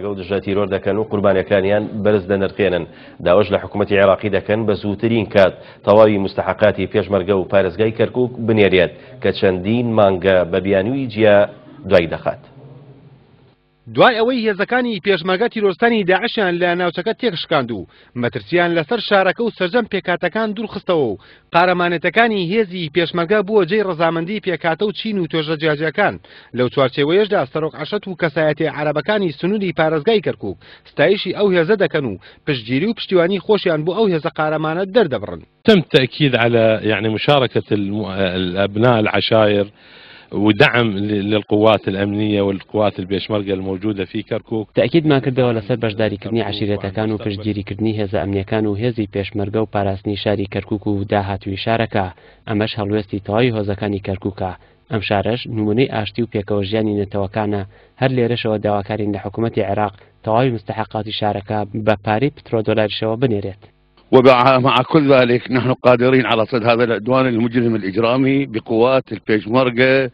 لەگەڵ دژە تیرۆر دەکەن و قوربانەکانیان بەرز دەنرخێنن داوەش لە حکوومەتتی عێراقی دەکەن بە زووترین کات تەواوی مستحقاتی پێشمەرگە و پارێزگای کەرکک بنێرێت کە چەندین مانگە بە بیانوی جیا دوای دەخات. دوای ئەوەی هێزەکانی پێشمەگە تیرۆستانی داعشیان لە ناوچەکە تێکشکاند و مەترسیان لەسەر شارەکە و سەرجەم پێکاتەکان دوورخستەوە و قارەمانێتەکانی هێزی پێشمەگە بووە جێی ڕزامەندی پێکاتە و چین و تۆژە جیاجەکان لەو چوارچێوەیەشدا سەرۆک عشت و کەسایەتی عربەکانی سنووری پارێزگای کەرکک ستایشی ئەو هێزە دەکەن و پشتگیری و پشتیوانی خۆشیان بۆ ئەو هێزە قارەمانە دەردەبڕن تم تأكيد على يعني مشاركة الأبناء العشائر ودعم للقوات الأمنية والقوات البيشمركة الموجودة في كركوك تأكيد ما كردوا لسر بجداري كردني عشيرة كانوا فشديري كردني هزا أمنية كانوا هزي بيشمركة وباراسني شاري كركوك وداهات وشاركة أمش هلوستي تواي هزاكاني كركوكا ئەم شارەش نمونەی ئاشتی و پێکەوە ژیانی نەتەوەکانە هەر لێرەشەوە داواکارین لە حکوومەتتی عێراق تەواوی مستحقاتی شارەکە بە پارەی پترۆ دۆلارشەوە بنێرێت ومع كل ذلك نحن قادرين على صد هذا العدوان المجرم الإجرامي بقوات البيشمركة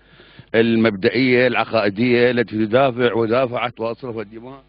المبدئية العقائدية التي تدافع ودافعت وأصرفت دماء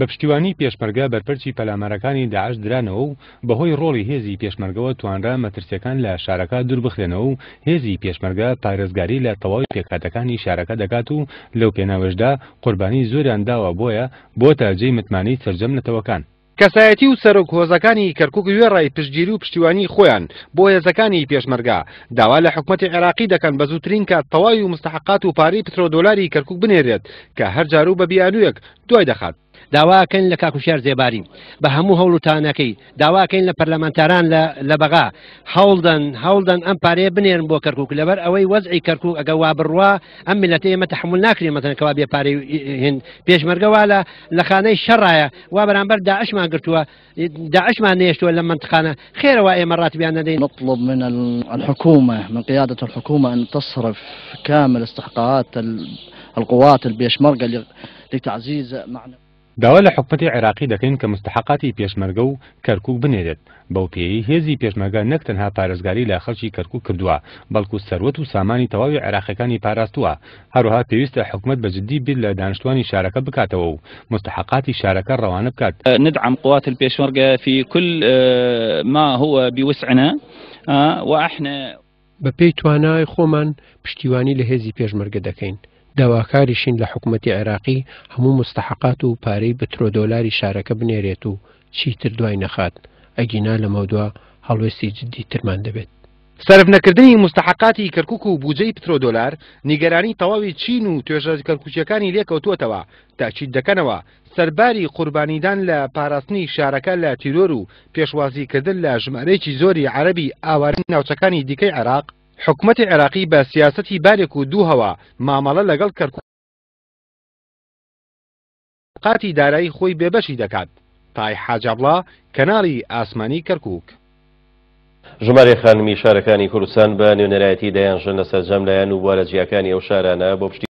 بە پشتیوانی پێشمەرگە بەرپەرچی پەلامەرەکانی داعش درانەوە و بەهۆی ڕۆڵی هێزی پێشمەرگەوە توانرا مەترسیەکان لە شارەکە دوور بخلێنەوە و هێزی پێشمەرگە پارێزگاری لە تەواوی پێکاتەکانی شارەکە دەکات و لەو پێناوەشدا قوربانی زۆریان داوە بۆیە بۆ تاجەی متمانی سرجەم نەتەوەکان کەسایەتی و سەرۆک هۆزەکانی کەرکک وێڕای پشتگیری و پشتیوانی خۆیان بۆ هێزەکانی پێشمەرگا داوا لە حکوومەتی عێراقی دەکەن بە زووترین کات تەواوی و مستحقات و پارەی پترۆدۆلاری کەرکک بنێرێت کە هەر جارو بە بیانویەک دوای دەخات داواکەین لە کاکوشار زێباری بە هەموو هەوڵوتانەکەی داواکەین لە پەرلەمانتاران لە بەغا هەوڵدەن هەوڵدەن ئەم پارەیە بنێرن بۆ کەرکک لەبەر ئەوەی وەزعی کەرکک ئەگە وا بڕوا ئەم ملەت ئێمە تحمل ناکرێن مەتەنکەوا بێ پارەی هند پێشمەرگەوا لە لە خانەی شەڕایە وا بەرامبەر داعشمان گرتووە داعشمان نێشتووە لە منتخانە خێرەوە ئێمە ڕاتبیان نەدەین نطلب من الحكومة من قيادة الحكومة أن تصرف كامل استحقاقات القوات البيشمركة لتعزيز معنى داوا لە حکومەتی عێراقی دەکەین کە مستحقاتی پێشمەرگە و کەرکک بنێرێت بەو پێی هێزی پێشمەگە نەک تەنها پارێزگاری لە خەڵکی کەرکک کردووە بەڵکو سەروەت و سامانی تەواوی عێراقەکانی پاراستووە هەروها پێویستە حکومت بە جددی بیر لە دانیشتوانی شارەکە بکاتەوە و مستحقاتی شارەکە ڕەوانە بکات ندعم قوات البێشمەرگە في كل ما هو بوسعنا وأحنا بە پێی توانای خۆمان پشتیوانی لە هێزی پێشمەرگە دەکەین داواکاریشین لە حکوومەتتی عێراقی هەموو مستحقات و پارەی بە ترۆدۆلاری شارەکە بنێرێت و چیتر دوای نەخات ئەگینا لە مەودووە هەڵوێستی جددی ترمان دەبێت سرف نەکردنی مستحقاتی کەرکک و بوجەی پترۆدۆلار نیگەرانی تەواوی چین و توێژە کەرکوچیەکانی لێکەوتوتەوە تاچیت دەکەنەوە سەرباری قوربانیدان لە پاراستنی شارەکە لە تیرۆر و پێشوازیکردن لە ژمارەیەکی زۆری عەربی ئاوارن ناوچەکانی دیکەی عراق حکوومەتی عێراقی بە سیاستی بارێک و دوو هەوە مامەڵە لەگەڵ کەرکقاتی دارایی خۆی بێبەشی دەکات تای حاجابڵا کەناڵی ئاسمانی کەرکک ژمارە خانمی شارەکانی کوردستان بە نوێنەرایەتی دەیان ژەنە سەررجەم لایەن و بوارە جیەکانی ئەو شارانە بۆ پشتی